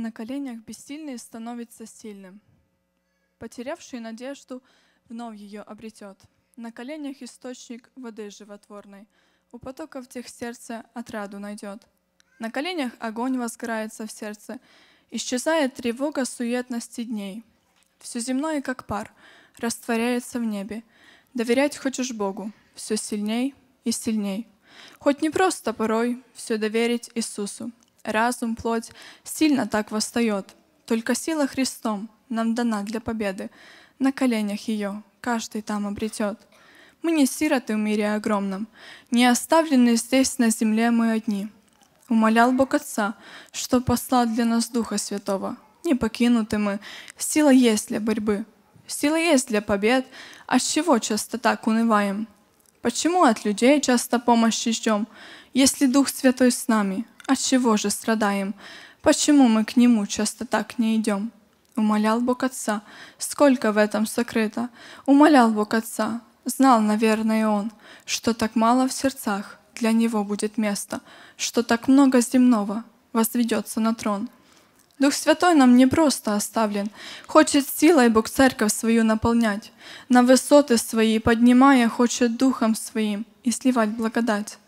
На коленях бессильный становится сильным. Потерявший надежду вновь ее обретет. На коленях источник воды животворной. У потоков тех сердце отраду найдет. На коленях огонь возгорается в сердце. Исчезает тревога суетности дней. Все земное, как пар, растворяется в небе. Доверять хочешь Богу все сильней и сильней. Хоть не просто порой все доверить Иисусу — разум, плоть сильно так восстает. Только сила Христом нам дана для победы. На коленях ее каждый там обретет. Мы не сироты в мире огромном, не оставлены здесь на земле мы одни. Умолял Бог Отца, что послал для нас Духа Святого. Не покинуты мы, сила есть для борьбы, сила есть для побед, от чего часто так унываем? Почему от людей часто помощи ждем, если Дух Святой с нами, от чего же страдаем? Почему мы к Нему часто так не идем? Умолял Бог Отца, сколько в этом сокрыто. Умолял Бог Отца, знал, наверное, Он, что так мало в сердцах для Него будет места, что так много земного возведется на трон. Дух Святой нам не просто оставлен, хочет силой Бог Церковь свою наполнять, на высоты свои поднимая, хочет Духом своим и сливать благодать.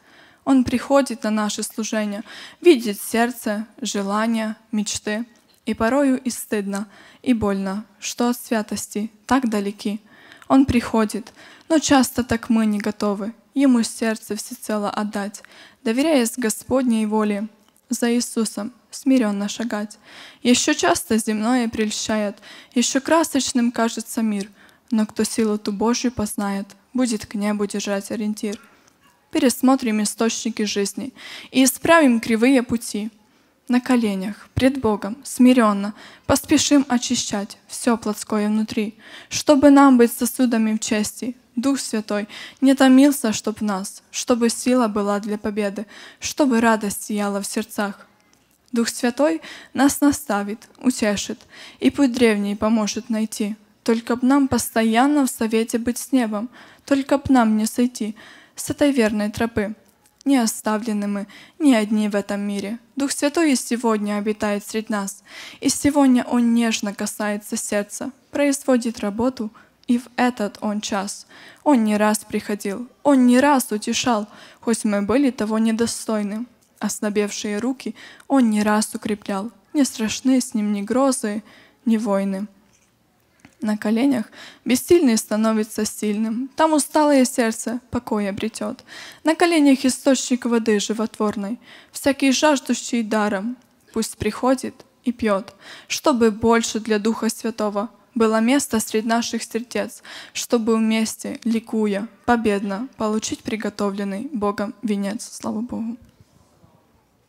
Он приходит на наше служение, видит сердце, желания, мечты. И порою и стыдно, и больно, что от святости так далеки. Он приходит, но часто так мы не готовы Ему сердце всецело отдать, доверяясь Господней воле, за Иисусом смиренно шагать. Еще часто земное прельщает, еще красочным кажется мир, но кто силу ту Божью познает, будет к небу держать ориентир — пересмотрим источники жизни и исправим кривые пути. На коленях, пред Богом, смиренно, поспешим очищать все плотское внутри, чтобы нам быть сосудами в чести. Дух Святой не томился, чтоб нас, чтобы сила была для победы, чтобы радость сияла в сердцах. Дух Святой нас наставит, утешит, и путь древний поможет найти. Только б нам постоянно в совете быть с небом, только б нам не сойти — с этой верной тропы, не оставленными, не одни в этом мире. Дух Святой и сегодня обитает среди нас, и сегодня Он нежно касается сердца, производит работу, и в этот Он час. Он не раз приходил, Он не раз утешал, хоть мы были того недостойны. Ослабевшие руки Он не раз укреплял, не страшны с Ним ни грозы, ни войны на коленях, бессильный становится сильным. Там усталое сердце покой обретет. На коленях источник воды животворной, всякий жаждущий даром, пусть приходит и пьет, чтобы больше для Духа Святого было место среди наших сердец, чтобы вместе, ликуя, победно получить приготовленный Богом венец. Слава Богу.